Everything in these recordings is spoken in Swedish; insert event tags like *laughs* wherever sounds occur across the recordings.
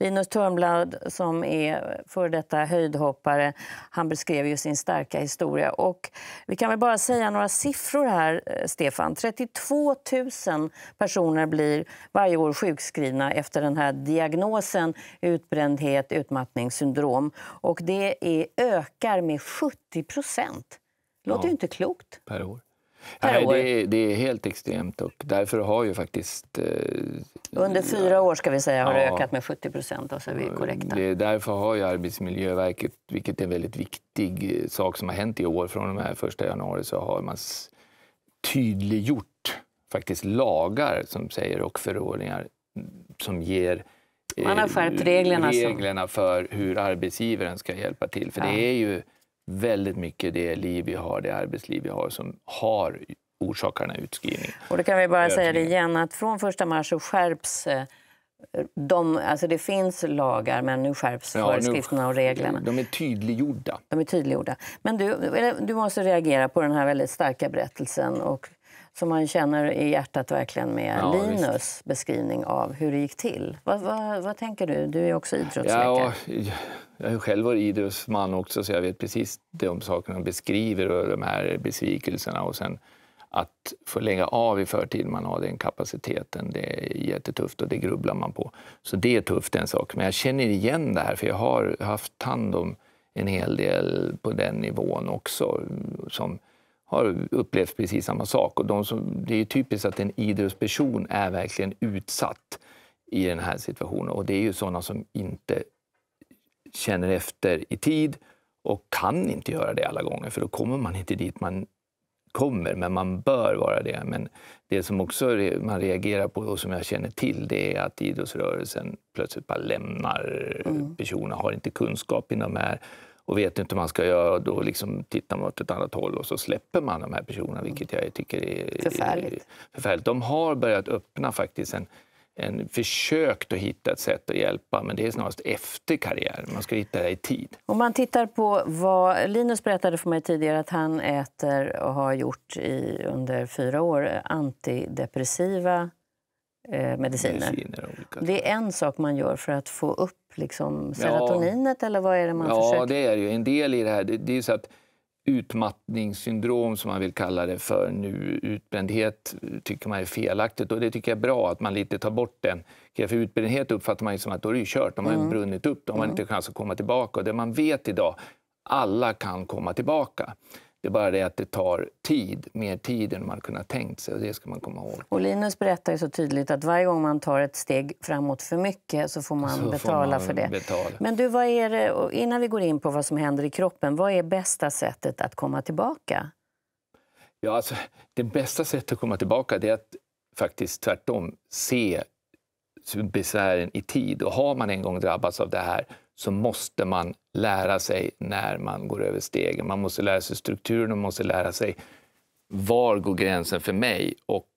Linus Törnblad, som är före detta höjdhoppare, han beskrev ju sin starka historia. Och vi kan väl bara säga några siffror här, eh, Stefan. 32 000 personer blir varje år sjukskrivna efter den här diagnosen utbrändhet, utmattningssyndrom. Och det är, ökar med 70 procent. låter ja, inte klokt. Per år. Nej, det är, det, är, helt extremt och därför har ju faktiskt... Eh, Under fyra år ska vi säga har ja, det ökat med 70 procent. Alltså vi eh, korrekta. därför har ju Arbetsmiljöverket, vilket är en väldigt viktig eh, sak som har hänt i år, från och med 1 januari så har man tydliggjort faktiskt lagar som säger och förordningar mm, som ger eh, man har skärpt eh, reglerna, reglerna för hur arbetsgivaren ska hjälpa till. För ja. det är ju väldigt mycket det liv vi har, det arbetsliv vi har, som har orsakar den här utskrivningen. Och då kan vi bara säga det igen, att från 1 mars så skärps eh, de, alltså det finns lagar, men nu skärps ja, föreskrifterna nu, och reglerna. De är tydliggjorda. De är tydliggjorda. Men du, du måste reagera på den här väldigt starka berättelsen. Och som man känner i hjärtat verkligen med ja, Linus visst. beskrivning av hur det gick till. Vad, vad, vad tänker du? Du är också idrottsläkare. Ja, jag har själv varit idrottsman också så jag vet precis de sakerna de beskriver och de här besvikelserna. Och sen att få lägga av i förtid, man har den kapaciteten, det är jättetufft och det grubblar man på. Så det är tufft en sak. Men jag känner igen det här för jag har haft hand om en hel del på den nivån också. Som, har upplevt precis samma sak. Och de som, det är typiskt att en idrottsperson är verkligen utsatt i den här situationen. Och Det är ju sådana som inte känner efter i tid och kan inte göra det alla gånger, för då kommer man inte dit man kommer, men man bör vara det. Men det som också man reagerar på och som jag känner till det är att idrottsrörelsen plötsligt bara lämnar mm. personer, har inte kunskap inom det här och vet inte hur man ska göra. Då liksom tittar man åt ett annat håll och så släpper man de här personerna, mm. vilket jag tycker är förfärligt. förfärligt. De har börjat öppna faktiskt en, en försökt att hitta ett sätt att hjälpa, men det är snarast efter karriären. Man ska hitta det i tid. Om man tittar på vad Linus berättade för mig tidigare att han äter och har gjort i, under fyra år antidepressiva eh, mediciner. mediciner det är en sak man gör för att få upp liksom, serotoninet, ja, eller vad är det man ja, försöker? Ja, det är ju en del i det här. Det, det är så att utmattningssyndrom, som man vill kalla det för nu, utbrändhet, tycker man är felaktigt. Och det tycker jag är bra, att man lite tar bort den. För utbrändhet uppfattar man ju som att då är det kört, om har mm. brunnit upp, om mm. man inte chans att komma tillbaka. Och det man vet idag, alla kan komma tillbaka. Det är bara det att det tar tid, mer tid än man kunnat tänkt sig. Och det ska man komma ihåg. Och Linus berättar så tydligt att varje gång man tar ett steg framåt för mycket så får man så betala får man för det. Betala. Men du, vad är det, innan vi går in på vad som händer i kroppen, vad är bästa sättet att komma tillbaka? Ja, alltså, det bästa sättet att komma tillbaka är att faktiskt tvärtom se besvären i tid. Och har man en gång drabbats av det här så måste man lära sig när man går över stegen. Man måste lära sig strukturen och man måste lära sig var går gränsen för mig och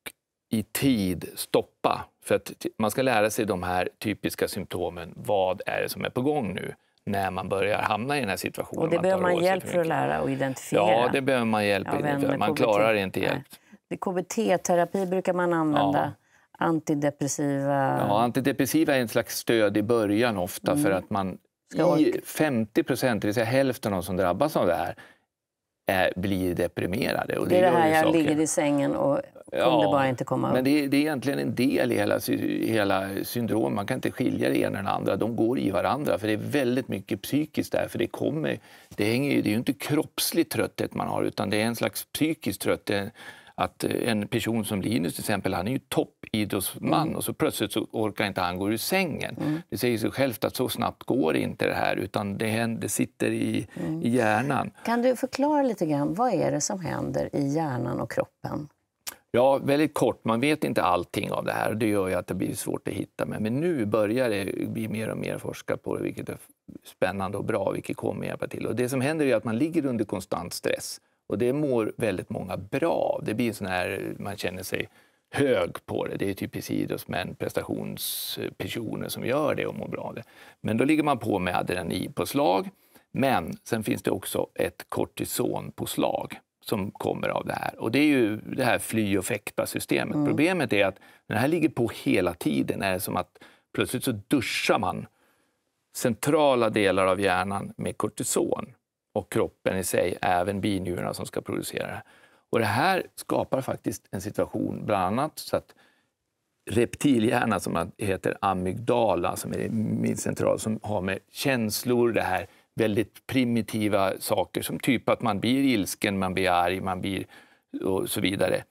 i tid stoppa. För att man ska lära sig de här typiska symptomen. Vad är det som är på gång nu? när man börjar hamna i den här situationen. Och det man behöver man hjälp för, att lära och identifiera? Ja, det behöver man hjälp ja, Man KBT. klarar inte hjälp. KBT-terapi brukar man använda. Ja. Antidepressiva... Ja, antidepressiva är en slags stöd i början ofta mm. för att man Ska I 50 procent, det vill säga hälften av de som drabbas av det här, är, blir deprimerade. Och det, är det här jag saker. ligger i sängen och ja, kunde bara inte komma upp. Men det, det, är egentligen en del i hela, hela syndromet. Man kan inte skilja det ena och det andra. De går i varandra. För Det är väldigt mycket psykiskt där. För det, kommer, det, hänger, det är ju inte kroppslig trötthet man har utan det är en slags psykisk trötthet att eh, en person som Linus till exempel, han är ju toppidrottsman mm. och så plötsligt så orkar inte han gå ur sängen. Mm. Det säger sig självt att så snabbt går inte det här utan det, händer, det sitter i, mm. i hjärnan. Kan du förklara lite grann, vad är det som händer i hjärnan och kroppen? Ja, väldigt kort. Man vet inte allting av det här och det gör ju att det blir svårt att hitta. Men, men nu börjar det bli mer och mer forskat på det, vilket är spännande och bra, vilket kommer hjälpa till. Och det som händer är att man ligger under konstant stress. Och det mår väldigt många bra av. Det blir en sån här, man känner sig hög på det. Det är typiskt idrottsmän, prestationspersoner som gör det och mår bra av det. Men då ligger man på med adrenalinpåslag. Men sen finns det också ett kortisonpåslag som kommer av det här. Och det är ju det här fly och fäkta-systemet. Mm. Problemet är att den här ligger på hela tiden. är Det som att plötsligt så duschar man centrala delar av hjärnan med kortison och kroppen i sig, även binjurarna som ska producera det. Och det här skapar faktiskt en situation, bland annat så att reptilhjärna som heter amygdala, som är min central, som har med känslor, det här väldigt primitiva saker som typ att man blir ilsken, man blir arg, man blir och så vidare.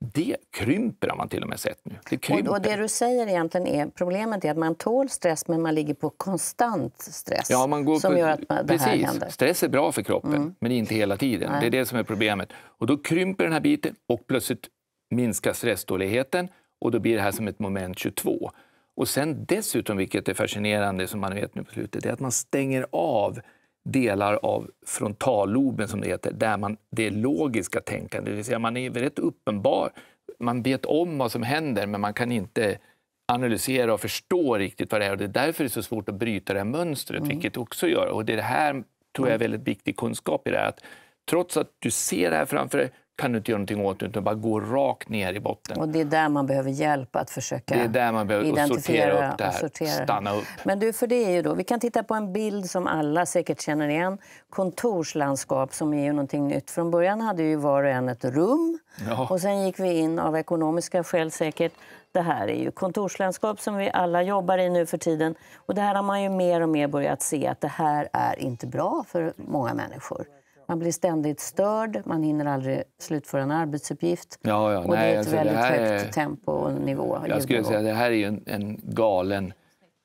Det krymper har man till och med sett nu. Det krymper. och, det du säger egentligen är problemet är att man tål stress men man ligger på konstant stress ja, man går som på, gör att man, precis. här händer. Stress är bra för kroppen mm. men inte hela tiden. Nej. Det är det som är problemet. Och då krymper den här biten och plötsligt minskar stressdåligheten och då blir det här som ett moment 22. Och sen dessutom, vilket är fascinerande som man vet nu på slutet, det är att man stänger av delar av frontalloben, som det heter, där man, det är logiska tänkande. Det vill säga man är väldigt uppenbar, man vet om vad som händer men man kan inte analysera och förstå riktigt vad det är. Och det är därför det är så svårt att bryta det här mönstret, mm. vilket också gör. Och det, är det här tror jag är mm. väldigt viktig kunskap i det här. Att trots att du ser det här framför dig kan du inte göra någonting åt utan bara gå rakt ner i botten. Och det är där man behöver hjälp att försöka det är där man behöver identifiera upp det här, stanna upp. Men du, för det är ju då, vi kan titta på en bild som alla säkert känner igen, kontorslandskap som är ju någonting nytt. Från början hade ju var och en ett rum ja. och sen gick vi in av ekonomiska skäl säkert det här är ju kontorslandskap som vi alla jobbar i nu för tiden. Och det här har man ju mer och mer börjat se att det här är inte bra för många människor. Man blir ständigt störd, man hinner aldrig slutföra en arbetsuppgift. Ja, ja, och nej, det är ett alltså, väldigt högt tempo och nivå. Jag skulle ljudnivå. säga det här är en, en, galen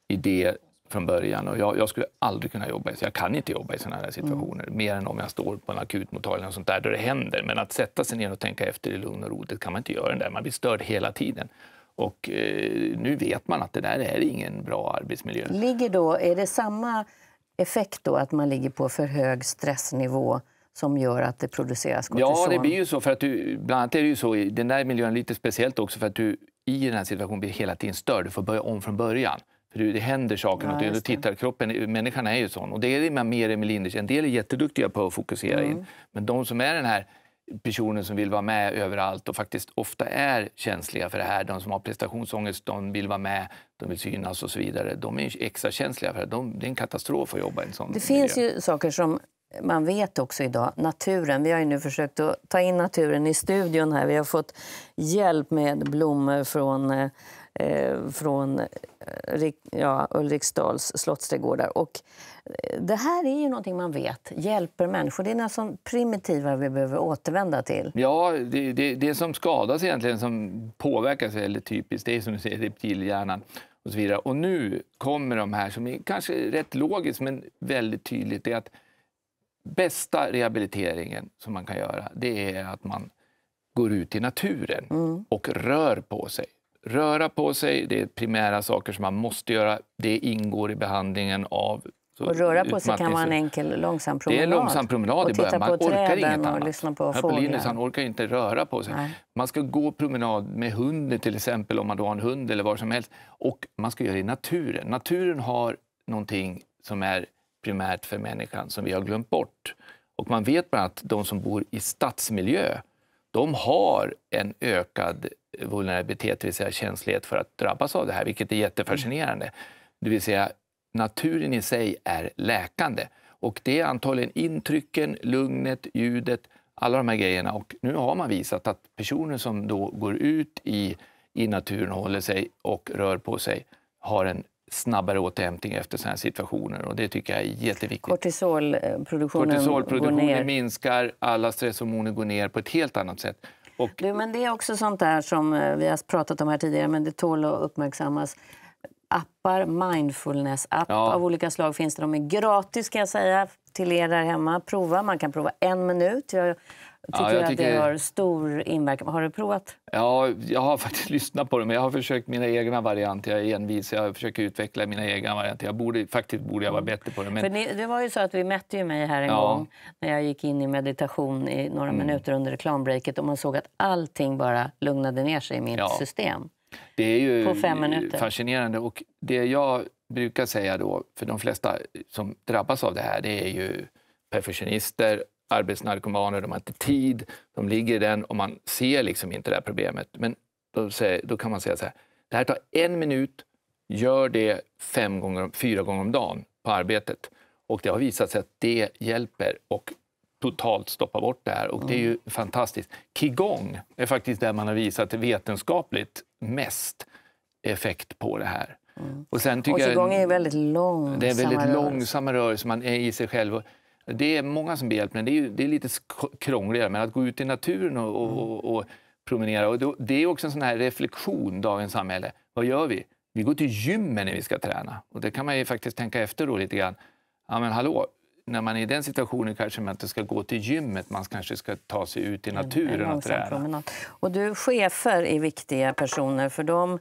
idé från början. Och jag, jag skulle aldrig kunna jobba i, jag kan inte jobba i sådana här situationer. Mm. Mer än om jag står på en akutmottagning och sånt där, då det händer. Men att sätta sig ner och tänka efter i lugn och ro, det kan man inte göra. där. Man blir störd hela tiden. Och eh, nu vet man att det där är ingen bra arbetsmiljö. Ligger då, är det samma effekt då att man ligger på för hög stressnivå som gör att det produceras kortison? Ja, det blir ju så. För att du, bland annat är det ju så, den där miljön är lite speciellt också för att du i den här situationen blir hela tiden störd. Du får börja om från början. För det händer saker. Ja, du tittar, kroppen, människan är ju sån. Och det är det med mer eller En del är jätteduktiga på att fokusera mm. in. Men de som är den här personer som vill vara med överallt och faktiskt ofta är känsliga för det här. De som har prestationsångest, de vill vara med, de vill synas och så vidare. De är extra känsliga för det. De, det är en katastrof att jobba i en sån Det miljö. finns ju saker som man vet också idag, naturen. Vi har nu försökt att ta in naturen i studion här. Vi har fått hjälp med blommor från, eh, från eh, ja, Ulriksdals slottsträdgårdar. Och eh, det här är ju någonting man vet hjälper människor. Det är nästan primitiva vi behöver återvända till. Ja, det, det, det som skadas egentligen, som påverkas väldigt typiskt, det är som du säger reptilhjärnan. Och, så vidare. och nu kommer de här, som är kanske rätt logiskt men väldigt tydligt, är att bästa rehabiliteringen som man kan göra det är att man går ut i naturen mm. och rör på sig. Röra på sig det är primära saker som man måste göra. Det ingår i behandlingen av och röra på sig kan vara en enkel långsam promenad. Det är en långsam promenad i början. Man orkar inget och annat. Lyssna på han orkar inte röra på sig. Nej. Man ska gå promenad med hunden till exempel, om man då har en hund eller var som helst. Och man ska göra det i naturen. Naturen har någonting som är primärt för människan som vi har glömt bort. Och man vet bland att de som bor i stadsmiljö de har en ökad vulnerabilitet, det vill säga känslighet för att drabbas av det här, vilket är jättefascinerande. Det vill säga, naturen i sig är läkande. Och det är antagligen intrycken, lugnet, ljudet, alla de här grejerna. Och nu har man visat att personer som då går ut i, i naturen och håller sig och rör på sig har en snabbare återhämtning efter sådana här situationer. Och det tycker jag är jätteviktigt. Kortisolproduktionen, Kortisolproduktionen går ner. minskar, alla stresshormoner går ner på ett helt annat sätt. Och... Du, men det är också sånt där som eh, vi har pratat om här tidigare, men det tål att uppmärksammas. Appar, mindfulness-app ja. av olika slag finns det. De är gratis kan jag säga till er där hemma. Prova. Man kan prova en minut. Jag Tycker ja, jag att tycker... det har stor inverkan? Har du provat? Ja, jag har *laughs* faktiskt lyssnat på det, men jag har försökt mina egna varianter. Jag är envis, jag försöker utveckla mina egna varianter. Jag borde, faktiskt borde jag vara mm. bättre på det. Men... För ni, det var ju så att vi mätte ju mig här en ja. gång när jag gick in i meditation i några mm. minuter under reklambreaket och man såg att allting bara lugnade ner sig i mitt ja. system. Det är ju på fem minuter. fascinerande. Och det jag brukar säga då, för de flesta som drabbas av det här, det är ju perfektionister arbetsnarkomaner, de har inte tid, de ligger i den och man ser liksom inte det här problemet. Men då, säger, då kan man säga så här, det här tar en minut, gör det fem gånger, fyra gånger om dagen på arbetet. Och det har visat sig att det hjälper och totalt stoppa bort det här. Och det är ju mm. fantastiskt. Qigong är faktiskt där man har visat vetenskapligt mest effekt på det här. Mm. Och, sen tycker och qigong är väldigt långsamma Det är väldigt långsamma rörelser, man är i sig själv. Det är många som blir hjälpt, men det är, det är lite krångligare. Men att gå ut i naturen och, och, mm. och, promenera. Och det är också en sån här reflektion, dagens samhälle. Vad gör vi? Vi går till gymmet när vi ska träna. Och det kan man ju faktiskt tänka efter då lite grann. Ja, men hallå, när man är i den situationen kanske man inte ska gå till gymmet, man kanske ska ta sig ut i mm, naturen och träna. Och du, chefer är viktiga personer för de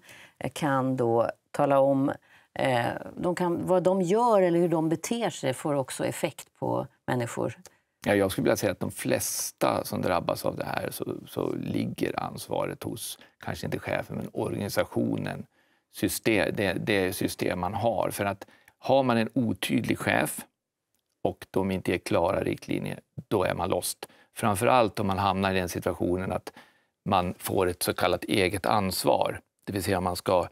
kan då tala om Eh, de kan, vad de gör eller hur de beter sig får också effekt på människor. Ja, jag skulle vilja säga att de flesta som drabbas av det här så, så ligger ansvaret hos, kanske inte chefen, men organisationen, system, det, det, system man har. För att har man en otydlig chef och de inte ger klara riktlinjer, då är man lost. Framför allt om man hamnar i den situationen att man får ett så kallat eget ansvar, det vill säga man ska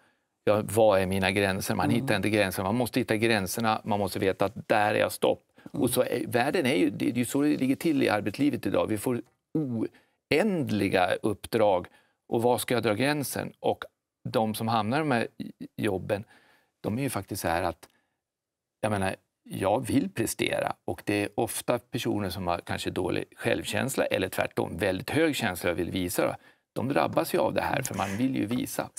ja, vad är mina gränser? Man mm. hittar inte gränserna. Man måste hitta gränserna, man måste veta att där är jag stopp. Mm. Och så är, världen är ju, det är ju så det ligger till i arbetslivet idag. Vi får oändliga uppdrag. Och var ska jag dra gränsen? Och de som hamnar i de här jobben, de är ju faktiskt så här att jag menar, jag vill prestera och det är ofta personer som har kanske dålig självkänsla eller tvärtom väldigt hög känsla och vill visa. De drabbas ju av det här för man vill ju visa.